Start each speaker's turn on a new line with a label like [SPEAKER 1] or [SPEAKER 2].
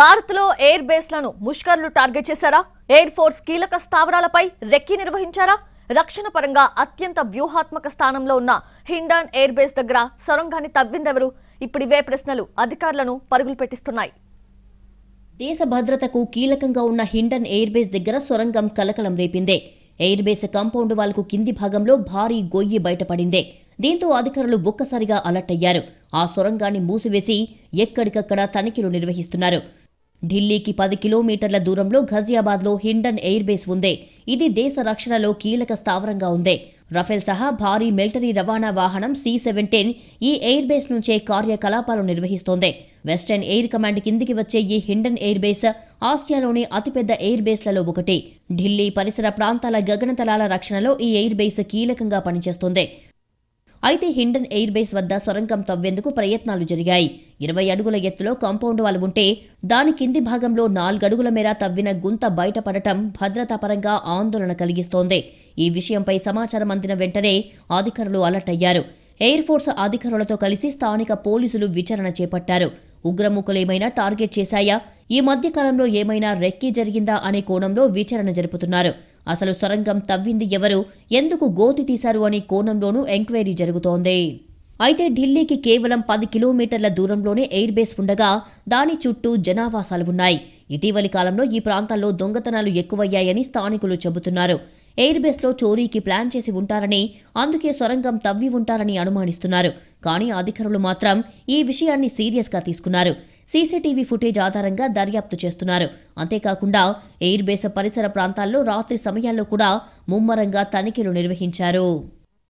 [SPEAKER 1] భారత్లో ఎయిర్ బేస్లను ముష్కర్లు టార్గెట్ చేశారా ఎయిర్ ఫోర్స్ కీలక స్థావరాలపై రెక్కి నిర్వహించారా రక్షణ పరంగా అత్యంత వ్యూహాత్మక స్థానంలో ఉన్న హిండాన్ ఎయిర్ బేస్ దగ్గర సొరంగాన్ని తవ్విందెవరు ఇప్పుడు ఇవే ప్రశ్నలు అధికారులను పరుగులు పెట్టిస్తున్నాయి
[SPEAKER 2] దేశ భద్రతకు కీలకంగా ఉన్న హిండన్ ఎయిర్ బేస్ దగ్గర సొరంగం కలకలం రేపిందే ఎయిర్ బేస్ కాంపౌండ్ వాల్కు కింది భాగంలో భారీ గొయ్యి బయటపడిందే దీంతో అధికారులు ఒక్కసారిగా అలర్ట్ అయ్యారు ఆ సొరంగాన్ని మూసివేసి ఎక్కడికక్కడ తనిఖీలు నిర్వహిస్తున్నారు ఢిల్లీకి పది కిలోమీటర్ల దూరంలో ఘజియాబాద్లో హిండన్ ఎయిర్ బేస్ ఉంది ఇది దేశ రక్షణలో కీలక స్థావరంగా ఉంది రఫేల్ సహా భారీ మిలిటరీ రవాణా వాహనం సి సెవెంటీన్ ఈ ఎయిర్ బేస్ నుంచే కార్యకలాపాలు నిర్వహిస్తోంది వెస్టర్న్ ఎయిర్ కమాండ్ కిందికి వచ్చే ఈ హిండన్ ఎయిర్ బేస్ ఆసియాలోని అతిపెద్ద ఎయిర్ బేస్లలో ఒకటి ఢిల్లీ పరిసర ప్రాంతాల గగనతలాల రక్షణలో ఈ ఎయిర్ బేస్ కీలకంగా పనిచేస్తోంది అయితే హిండన్ ఎయిర్ బేస్ వద్ద సొరంగం తవ్వేందుకు ప్రయత్నాలు జరిగాయి ఇరవై అడుగుల ఎత్తులో కాంపౌండ్ వాల్ ఉంటే దాని కింది భాగంలో నాలుగడుగుల మేర తవ్విన గుంత బయటపడటం భద్రతాపరంగా ఆందోళన కలిగిస్తోంది ఈ విషయంపై సమాచారం అందిన వెంటనే అధికారులు అలర్ట్ అయ్యారు ఎయిర్ ఫోర్స్ అధికారులతో కలిసి స్థానిక పోలీసులు విచారణ చేపట్టారు ఉగ్రముఖులేమైనా టార్గెట్ చేశాయా ఈ మధ్యకాలంలో ఏమైనా రెక్కీ జరిగిందా అనే కోణంలో విచారణ జరుపుతున్నారు అసలు సొరంగం తవ్వింది ఎవరు ఎందుకు గోతి తీశారు అనే కోణంలోనూ ఎంక్వైరీ జరుగుతోంది అయితే ఢిల్లీకి కేవలం పది కిలోమీటర్ల దూరంలోనే ఎయిర్ బేస్ ఉండగా దాని చుట్టూ జనావాసాలు ఉన్నాయి ఇటీవలి కాలంలో ఈ ప్రాంతాల్లో దొంగతనాలు ఎక్కువయ్యాయని స్థానికులు చెబుతున్నారు ఎయిర్ బేస్లో చోరీకి ప్లాన్ చేసి ఉంటారని అందుకే సొరంగం తవ్వి ఉంటారని అనుమానిస్తున్నారు కానీ అధికారులు మాత్రం ఈ విషయాన్ని సీరియస్గా తీసుకున్నారు సీసీటీవీ ఫుటేజ్ ఆధారంగా దర్యాప్తు చేస్తున్నారు అంతేకాకుండా ఎయిర్ బేస్ పరిసర ప్రాంతాల్లో రాత్రి సమయాల్లో కూడా ముమ్మరంగా తనిఖీలు నిర్వహించారు